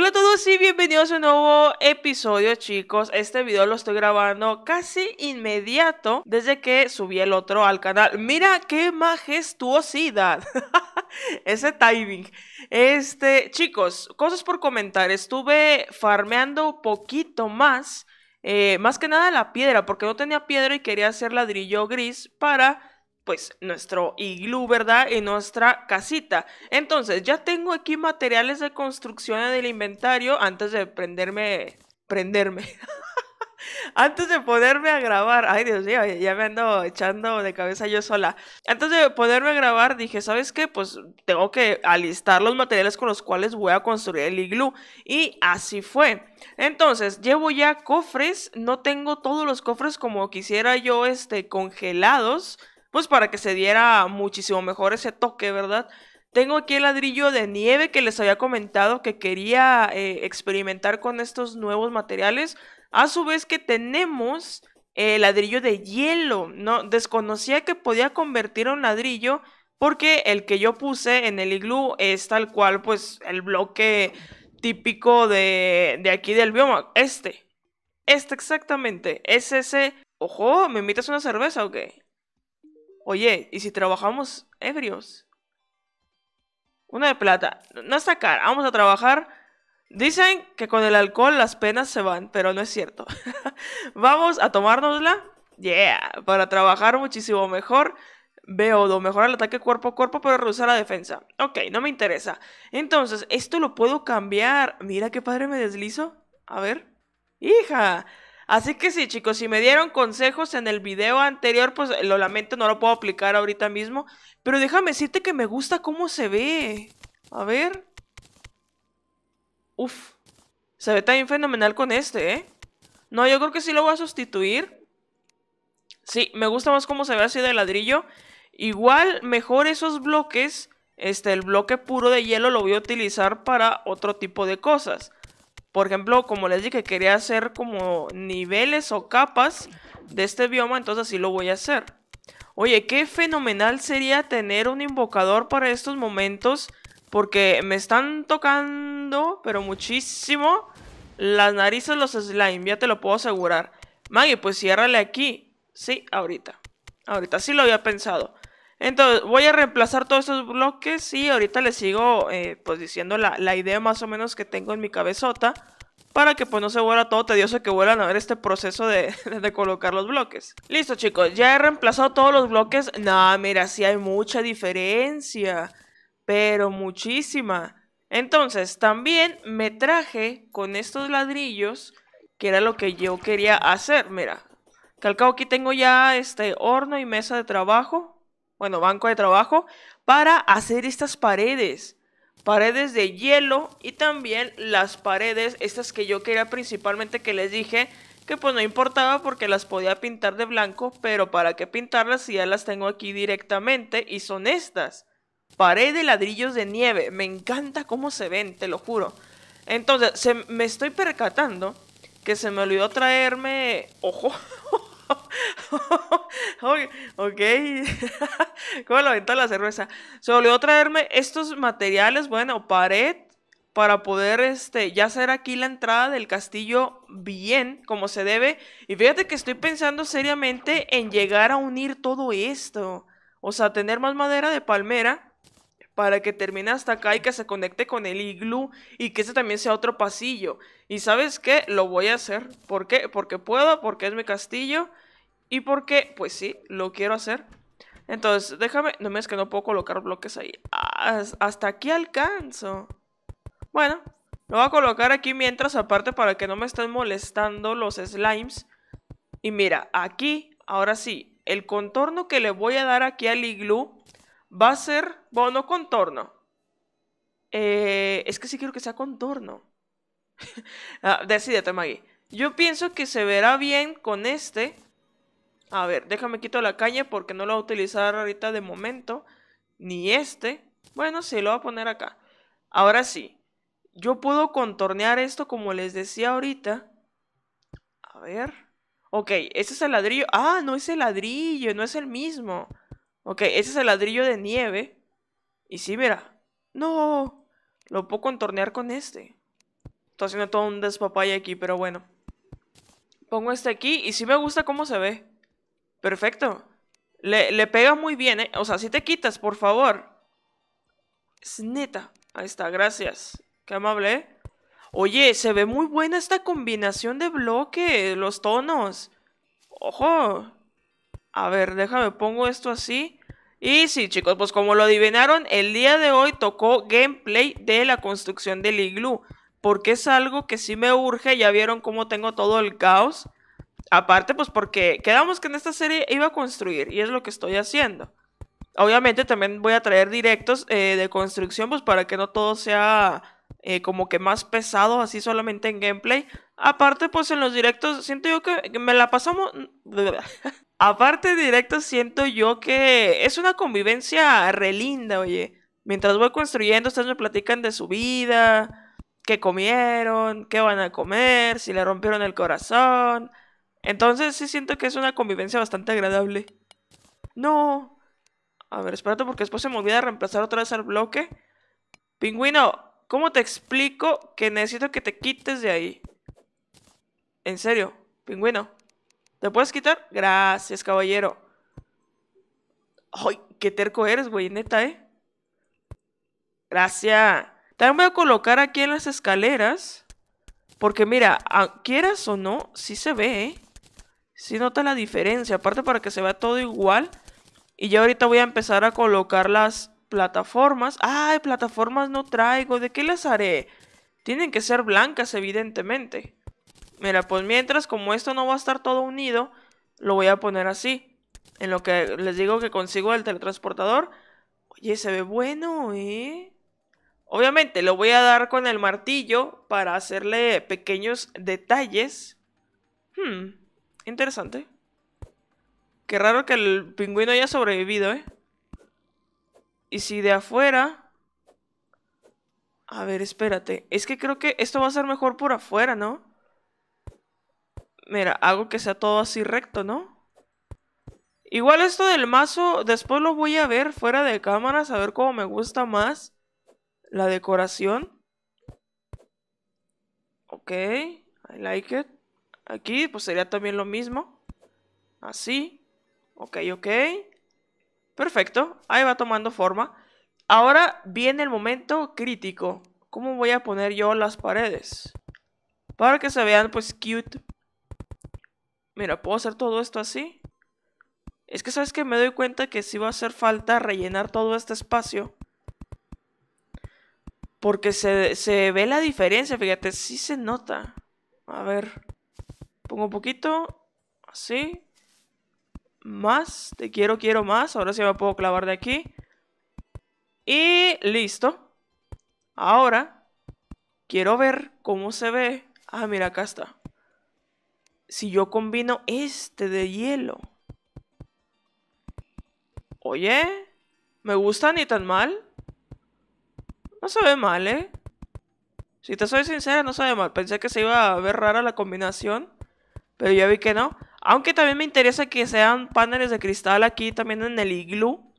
Hola a todos y bienvenidos a un nuevo episodio chicos Este video lo estoy grabando casi inmediato desde que subí el otro al canal Mira qué majestuosidad Ese timing Este chicos, cosas por comentar Estuve farmeando un poquito más eh, Más que nada la piedra porque no tenía piedra y quería hacer ladrillo gris para pues nuestro iglú, ¿verdad? Y nuestra casita. Entonces, ya tengo aquí materiales de construcción en el inventario antes de prenderme, prenderme. antes de poderme a grabar, ay Dios mío, ya me ando echando de cabeza yo sola. Antes de poderme a grabar, dije, ¿sabes qué? Pues tengo que alistar los materiales con los cuales voy a construir el iglú. Y así fue. Entonces, llevo ya cofres, no tengo todos los cofres como quisiera yo, este, congelados pues para que se diera muchísimo mejor ese toque, ¿verdad? Tengo aquí el ladrillo de nieve que les había comentado que quería eh, experimentar con estos nuevos materiales. A su vez que tenemos el ladrillo de hielo, ¿no? Desconocía que podía convertir un ladrillo porque el que yo puse en el iglú es tal cual, pues, el bloque típico de, de aquí del bioma. Este. Este exactamente. Es ese... Ojo, ¿me invitas una cerveza o qué? Oye, ¿y si trabajamos ebrios? Una de plata. No está cara. Vamos a trabajar. Dicen que con el alcohol las penas se van, pero no es cierto. Vamos a tomárnosla. Yeah. Para trabajar muchísimo mejor. Veo, mejor el ataque cuerpo a cuerpo, pero reducir la defensa. Ok, no me interesa. Entonces, esto lo puedo cambiar. Mira qué padre me deslizo. A ver. ¡Hija! Así que sí, chicos, si me dieron consejos en el video anterior, pues lo lamento, no lo puedo aplicar ahorita mismo. Pero déjame decirte que me gusta cómo se ve. A ver. Uf. Se ve también fenomenal con este, ¿eh? No, yo creo que sí lo voy a sustituir. Sí, me gusta más cómo se ve así de ladrillo. Igual, mejor esos bloques. Este, el bloque puro de hielo lo voy a utilizar para otro tipo de cosas. Por ejemplo, como les dije, quería hacer como niveles o capas de este bioma, entonces así lo voy a hacer. Oye, qué fenomenal sería tener un invocador para estos momentos, porque me están tocando, pero muchísimo, las narices los slime, ya te lo puedo asegurar. Maggie, pues ciérrale aquí. Sí, ahorita. Ahorita sí lo había pensado. Entonces, voy a reemplazar todos estos bloques y ahorita les sigo eh, pues diciendo la, idea más o menos que tengo en mi cabezota para que pues no se vuelva todo tedioso que vuelvan a ver este proceso de, de colocar los bloques. Listo chicos, ya he reemplazado todos los bloques. No, mira, sí hay mucha diferencia, pero muchísima. Entonces, también me traje con estos ladrillos, que era lo que yo quería hacer. Mira, que aquí tengo ya este horno y mesa de trabajo bueno, banco de trabajo, para hacer estas paredes. Paredes de hielo y también las paredes, estas que yo quería principalmente que les dije, que pues no importaba porque las podía pintar de blanco, pero para qué pintarlas si ya las tengo aquí directamente y son estas. Pared de ladrillos de nieve, me encanta cómo se ven, te lo juro. Entonces, me estoy percatando que se me olvidó traerme, ojo, ok, ¿cómo la venta la cerveza? Se a traerme estos materiales, bueno, pared, para poder este, ya hacer aquí la entrada del castillo bien, como se debe. Y fíjate que estoy pensando seriamente en llegar a unir todo esto. O sea, tener más madera de palmera para que termine hasta acá y que se conecte con el iglú y que ese también sea otro pasillo. Y sabes qué, lo voy a hacer. ¿Por qué? Porque puedo, porque es mi castillo ¿Y por qué? Pues sí, lo quiero hacer. Entonces, déjame... No me es que no puedo colocar bloques ahí. Ah, hasta aquí alcanzo. Bueno, lo voy a colocar aquí mientras, aparte, para que no me estén molestando los slimes. Y mira, aquí, ahora sí, el contorno que le voy a dar aquí al iglú va a ser... Bueno, contorno. Eh, es que sí quiero que sea contorno. Ah, decídete, Maggie. Yo pienso que se verá bien con este... A ver, déjame quito la caña porque no lo voy a utilizar ahorita de momento. Ni este. Bueno, sí, lo voy a poner acá. Ahora sí. Yo puedo contornear esto como les decía ahorita. A ver. Ok, este es el ladrillo. Ah, no es el ladrillo, no es el mismo. Ok, ese es el ladrillo de nieve. Y sí, mira. No. Lo puedo contornear con este. Estoy haciendo todo un despapaya aquí, pero bueno. Pongo este aquí y sí me gusta cómo se ve. Perfecto. Le, pega muy bien, ¿eh? O sea, si te quitas, por favor. Es neta. Ahí está, gracias. Qué amable, ¿eh? Oye, se ve muy buena esta combinación de bloques, los tonos. ¡Ojo! A ver, déjame, pongo esto así. Y sí, chicos, pues como lo adivinaron, el día de hoy tocó gameplay de la construcción del iglú. Porque es algo que sí me urge, ya vieron cómo tengo todo el caos. Aparte, pues porque quedamos que en esta serie iba a construir y es lo que estoy haciendo. Obviamente también voy a traer directos eh, de construcción, pues para que no todo sea eh, como que más pesado, así solamente en gameplay. Aparte, pues en los directos, siento yo que me la pasamos... Aparte de directos, siento yo que es una convivencia relinda, oye. Mientras voy construyendo, ustedes me platican de su vida, qué comieron, qué van a comer, si le rompieron el corazón entonces sí siento que es una convivencia bastante agradable. No. A ver, espérate porque después se me olvida reemplazar otra vez al bloque. Pingüino, ¿cómo te explico que necesito que te quites de ahí? En serio, pingüino. ¿Te puedes quitar? Gracias, caballero. Ay, qué terco eres, güey, neta, ¿eh? Gracias. También voy a colocar aquí en las escaleras. Porque mira, quieras o no, sí se ve, ¿eh? Si nota la diferencia, aparte para que se vea todo igual. Y ya ahorita voy a empezar a colocar las plataformas. ¡Ay, plataformas no traigo! ¿De qué las haré? Tienen que ser blancas, evidentemente. Mira, pues mientras, como esto no va a estar todo unido, lo voy a poner así. En lo que les digo que consigo el teletransportador. Oye, se ve bueno, ¿eh? Obviamente, lo voy a dar con el martillo para hacerle pequeños detalles. Hmm. Interesante. Qué raro que el pingüino haya sobrevivido, ¿eh? Y si de afuera... A ver, espérate. Es que creo que esto va a ser mejor por afuera, ¿no? Mira, hago que sea todo así recto, ¿no? Igual esto del mazo, después lo voy a ver fuera de cámara, a ver cómo me gusta más la decoración. Ok, I like it. Aquí, pues sería también lo mismo. Así. Ok, ok. Perfecto. Ahí va tomando forma. Ahora viene el momento crítico. ¿Cómo voy a poner yo las paredes? Para que se vean, pues, cute. Mira, ¿puedo hacer todo esto así? Es que, ¿sabes que Me doy cuenta que sí va a hacer falta rellenar todo este espacio. Porque se, se ve la diferencia, fíjate, sí se nota. A ver. Pongo un poquito. Así. Más. Te quiero, quiero más. Ahora sí me puedo clavar de aquí. Y listo. Ahora. Quiero ver cómo se ve. Ah, mira, acá está. Si yo combino este de hielo. Oye. Me gusta ni tan mal. No se ve mal, ¿eh? Si te soy sincera, no se ve mal. Pensé que se iba a ver rara la combinación pero ya vi que no. Aunque también me interesa que sean paneles de cristal aquí también en el iglú.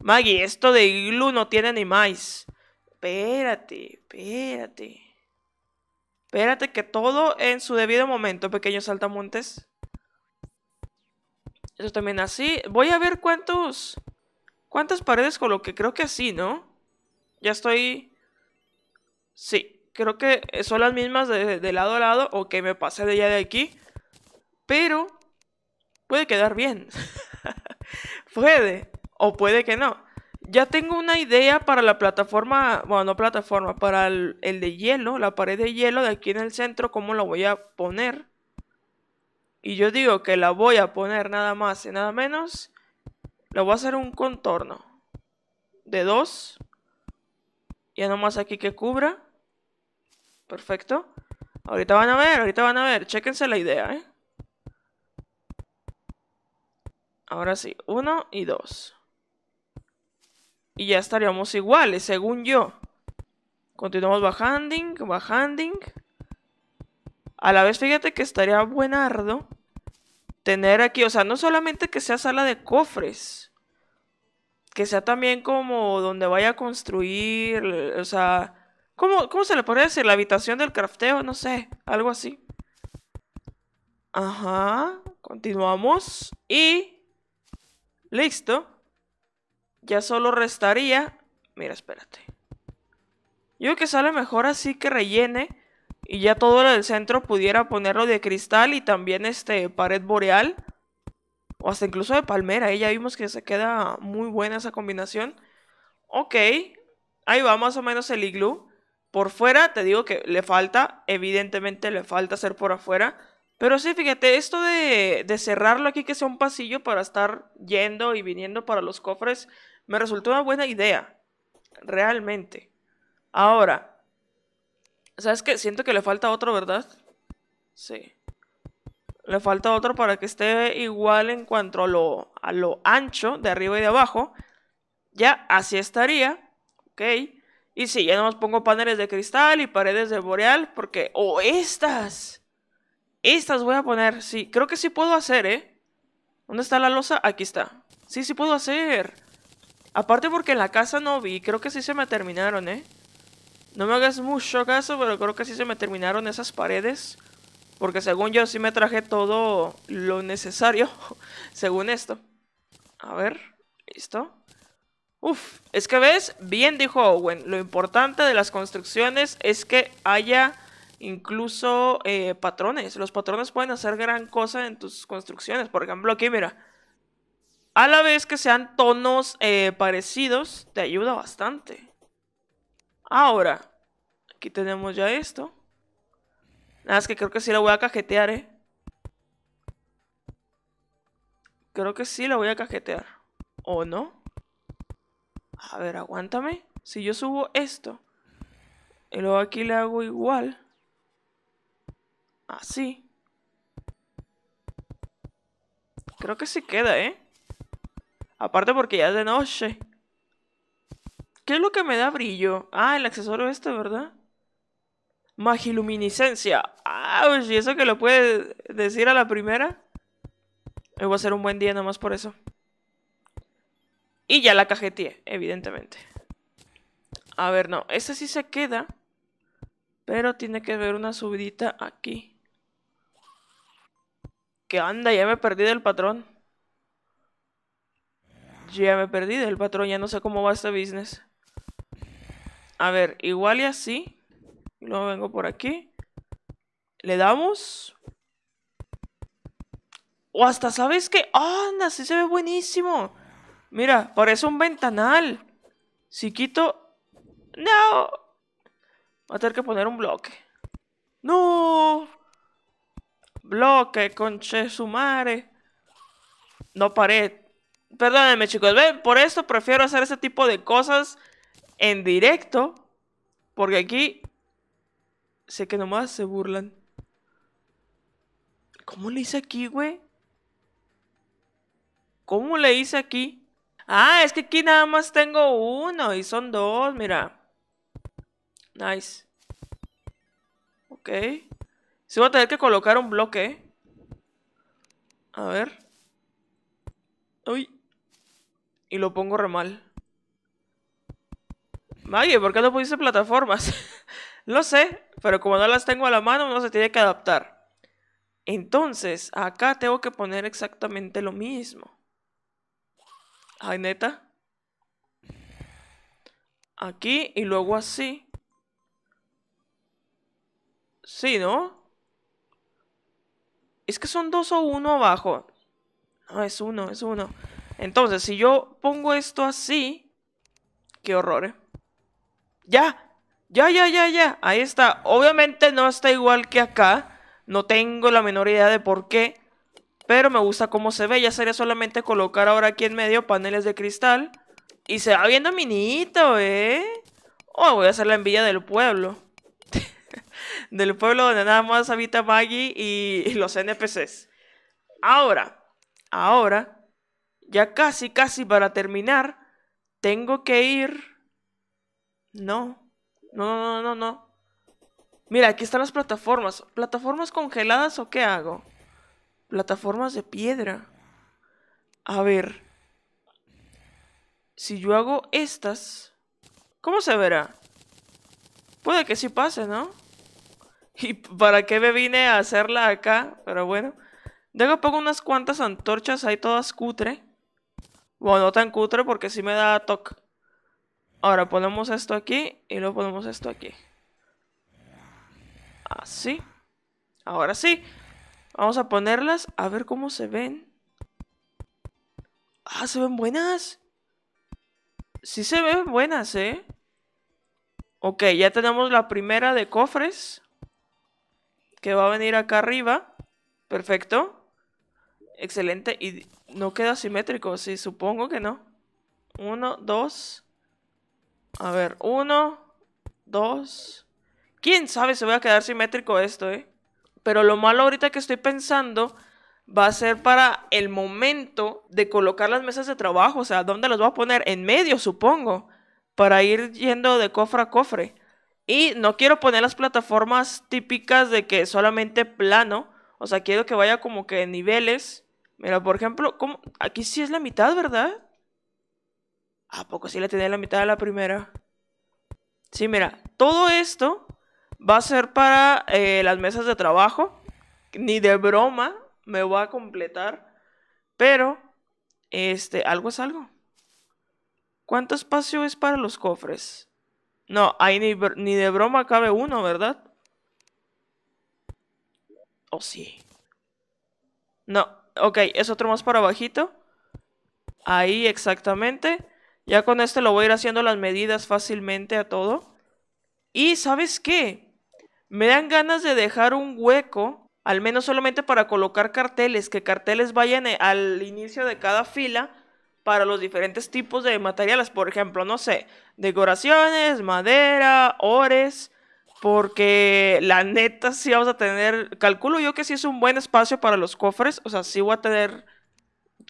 Maggie, esto de iglú no tiene ni más. Espérate, espérate. Espérate que todo en su debido momento, pequeños saltamontes. Eso también así. Voy a ver cuántos... ¿Cuántas paredes coloqué? Creo que así, ¿no? Ya estoy... Sí, creo que son las mismas de, lado a lado. Ok, me pasé de allá de aquí pero puede quedar bien. puede, o puede que no. Ya tengo una idea para la plataforma, bueno, no plataforma, para el, de hielo, la pared de hielo de aquí en el centro, cómo la voy a poner. Y yo digo que la voy a poner nada más y nada menos. Le voy a hacer un contorno de dos Ya nomás aquí que cubra. Perfecto. Ahorita van a ver, ahorita van a ver. Chéquense la idea, ¿eh? Ahora sí, 1 y 2. Y ya estaríamos iguales, según yo. Continuamos bajando, bajando. A la vez, fíjate que estaría buenardo tener aquí, o sea, no solamente que sea sala de cofres, que sea también como donde vaya a construir, o sea, ¿cómo, cómo se le podría decir? La habitación del crafteo, no sé, algo así. Ajá, continuamos. Y Listo. Ya solo restaría... Mira, espérate. Yo creo que sale mejor así que rellene. Y ya todo lo del centro pudiera ponerlo de cristal y también este pared boreal. O hasta incluso de palmera. Ahí ¿eh? ya vimos que se queda muy buena esa combinación. Ok. Ahí va más o menos el iglú. Por fuera te digo que le falta. Evidentemente le falta hacer por afuera. Pero sí, fíjate, esto de, cerrarlo aquí, que sea un pasillo para estar yendo y viniendo para los cofres, me resultó una buena idea. Realmente. Ahora, ¿sabes qué? Siento que le falta otro, ¿verdad? Sí. Le falta otro para que esté igual en cuanto a lo, a lo ancho de arriba y de abajo. Ya, así estaría. Ok. Y sí, ya no pongo paneles de cristal y paredes de boreal porque... ¡O oh, estas! Estas voy a poner, sí. Creo que sí puedo hacer, ¿eh? ¿Dónde está la losa? Aquí está. Sí, sí puedo hacer. Aparte porque en la casa no vi. Creo que sí se me terminaron, ¿eh? No me hagas mucho caso, pero creo que sí se me terminaron esas paredes. Porque según yo sí me traje todo lo necesario. según esto. A ver, listo. Uf, es que ves, bien dijo Owen, lo importante de las construcciones es que haya incluso eh, patrones. Los patrones pueden hacer gran cosa en tus construcciones. Por ejemplo, aquí mira, a la vez que sean tonos eh, parecidos, te ayuda bastante. Ahora, aquí tenemos ya esto. Nada es que creo que sí la voy a cajetear, ¿eh? Creo que sí la voy a cajetear. ¿O no? A ver, aguántame. Si yo subo esto, y luego aquí le hago igual. Así. Ah, Creo que se queda, ¿eh? Aparte porque ya es de noche. ¿Qué es lo que me da brillo? Ah, el accesorio este, ¿verdad? Magiluminiscencia. Ah, pues, ¿y eso que lo puede decir a la primera? Me eh, va a hacer un buen día nomás por eso. Y ya la cajeteé, evidentemente. A ver, no. Esta sí se queda. Pero tiene que haber una subidita aquí. ¿Qué anda? Ya me perdí el patrón. Ya me perdí el patrón, ya no sé cómo va este business. A ver, igual y así. Luego vengo por aquí. Le damos. O hasta, ¿sabes qué? ¡Anda! Sí se ve buenísimo. Mira, parece un ventanal. Si quito... ¡No! Va a tener que poner un bloque. ¡No! Bloque, con sumare. No pared. Perdónenme, chicos. Por eso prefiero hacer ese tipo de cosas en directo. Porque aquí sé que nomás se burlan. ¿Cómo le hice aquí, güey? ¿Cómo le hice aquí? Ah, es que aquí nada más tengo uno y son dos, mira. Nice. Ok. Se va a tener que colocar un bloque. A ver. Uy. Y lo pongo re mal. ¿por qué no pusiste plataformas? lo sé, pero como no las tengo a la mano, No se tiene que adaptar. Entonces, acá tengo que poner exactamente lo mismo. Ay, neta. Aquí y luego así. Sí, ¿no? es que son dos o uno abajo. No, es uno, es uno. Entonces, si yo pongo esto así, qué horror, ¿eh? Ya, ya, ya, ya, ya. Ahí está. Obviamente no está igual que acá. No tengo la menor idea de por qué. Pero me gusta cómo se ve. Ya sería solamente colocar ahora aquí en medio paneles de cristal. Y se va viendo minito, ¿eh? Oh, voy a hacer la envidia del pueblo del pueblo donde nada más habita Maggie y los NPCs. Ahora, ahora, ya casi, casi para terminar, tengo que ir. No, no, no, no, no. Mira, aquí están las plataformas. ¿Plataformas congeladas o qué hago? Plataformas de piedra. A ver. Si yo hago estas, ¿cómo se verá? Puede que sí pase, ¿no? ¿Y para qué me vine a hacerla acá? Pero bueno. Luego pongo unas cuantas antorchas ahí todas cutre. Bueno, no tan cutre porque sí me da toque. Ahora ponemos esto aquí y luego ponemos esto aquí. Así. Ahora sí. Vamos a ponerlas a ver cómo se ven. Ah, se ven buenas. Sí se ven buenas, ¿eh? Ok, ya tenemos la primera de cofres que va a venir acá arriba. Perfecto. Excelente. Y no queda simétrico, sí, supongo que no. Uno, dos. A ver, uno, dos. ¿Quién sabe si voy a quedar simétrico esto, eh? Pero lo malo ahorita que estoy pensando va a ser para el momento de colocar las mesas de trabajo. O sea, ¿dónde las voy a poner? En medio, supongo. Para ir yendo de cofre a cofre. Y no quiero poner las plataformas típicas de que solamente plano. O sea, quiero que vaya como que niveles. Mira, por ejemplo, ¿cómo? aquí sí es la mitad, ¿verdad? ¿A poco sí le tenía la mitad de la primera? Sí, mira, todo esto va a ser para eh, las mesas de trabajo. Ni de broma me va a completar. Pero, este, algo es algo. ¿Cuánto espacio es para los cofres? No, ahí ni, de broma cabe uno, ¿verdad? ¿O oh, sí? No, ok, es otro más para abajito. Ahí exactamente. Ya con este lo voy a ir haciendo las medidas fácilmente a todo. Y ¿sabes qué? Me dan ganas de dejar un hueco, al menos solamente para colocar carteles, que carteles vayan eh, al inicio de cada fila para los diferentes tipos de materiales, por ejemplo, no sé, decoraciones, madera, ores, porque la neta sí vamos a tener, calculo yo que sí es un buen espacio para los cofres, o sea, sí voy a tener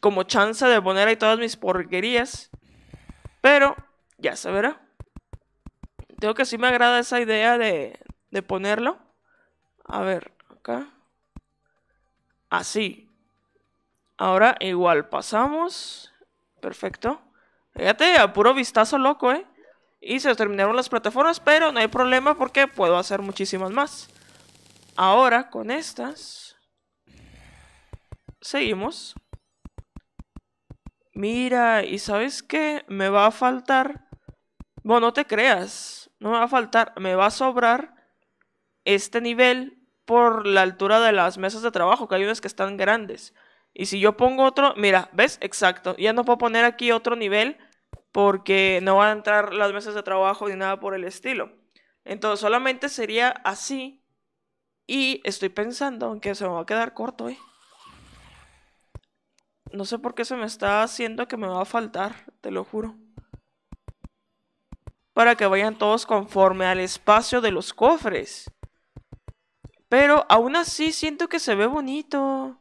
como chance de poner ahí todas mis porquerías, pero ya se verá. Tengo que sí me agrada esa idea de, de ponerlo. A ver, acá. Así. Ahora igual pasamos. Perfecto. Fíjate, a puro vistazo loco, ¿eh? Y se terminaron las plataformas, pero no hay problema porque puedo hacer muchísimas más. Ahora, con estas... Seguimos. Mira, ¿y sabes qué? Me va a faltar... Bueno, no te creas. No me va a faltar. Me va a sobrar este nivel por la altura de las mesas de trabajo, que hay unas que están grandes. Y si yo pongo otro, mira, ¿ves? Exacto. Ya no puedo poner aquí otro nivel porque no van a entrar las mesas de trabajo ni nada por el estilo. Entonces solamente sería así. Y estoy pensando en que se me va a quedar corto, ¿eh? No sé por qué se me está haciendo que me va a faltar, te lo juro. Para que vayan todos conforme al espacio de los cofres. Pero aún así siento que se ve bonito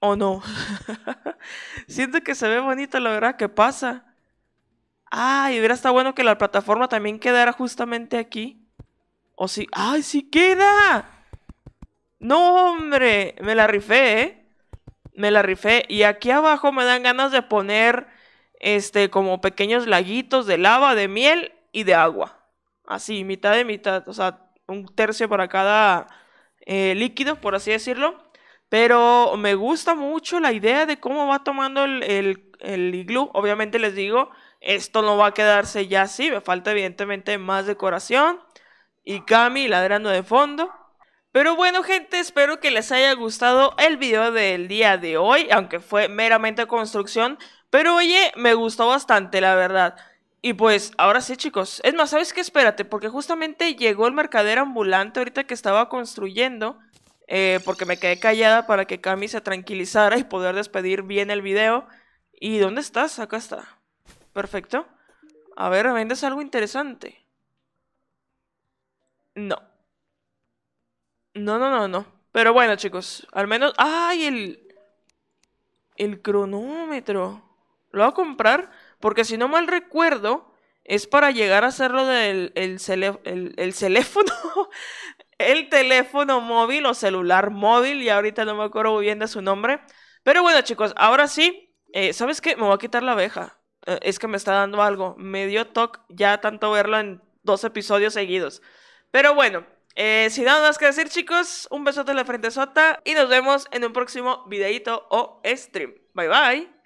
o no. Siento que se ve bonito la verdad que pasa. Ay, y hubiera estado bueno que la plataforma también quedara justamente aquí. O Si... ¡Ay, sí queda! No, hombre. Me la rifé, ¿eh? Me la rifé. Y aquí abajo me dan ganas de poner, este, como pequeños laguitos de lava, de miel y de agua. Así, mitad de mitad. O sea, un tercio para cada eh, líquido, por así decirlo. Pero me gusta mucho la idea de cómo va tomando el, el, iglú. Obviamente les digo, esto no va a quedarse ya así. Me falta evidentemente más decoración. Y Cami ladrando de fondo. Pero bueno gente, espero que les haya gustado el video del día de hoy, aunque fue meramente construcción, pero oye, me gustó bastante la verdad. Y pues, ahora sí chicos, es más, ¿sabes qué? Espérate, porque justamente llegó el mercader ambulante ahorita que estaba construyendo eh, porque me quedé callada para que Cami se tranquilizara y poder despedir bien el video. ¿Y dónde estás? Acá está. Perfecto. A ver, vendes algo interesante. No. No, no, no, no. Pero bueno, chicos, al menos... ¡Ay, el... El cronómetro. Lo voy a comprar porque si no mal recuerdo, es para llegar a hacerlo del el, el, el teléfono el teléfono móvil o celular móvil, y ahorita no me acuerdo muy bien de su nombre. Pero bueno, chicos, ahora sí, eh, ¿sabes qué? Me voy a quitar la abeja. Eh, es que me está dando algo. Me dio toque ya tanto verlo en dos episodios seguidos. Pero bueno, eh, sin nada más que decir, chicos, un besote en la frente sota y nos vemos en un próximo videito o stream. Bye bye.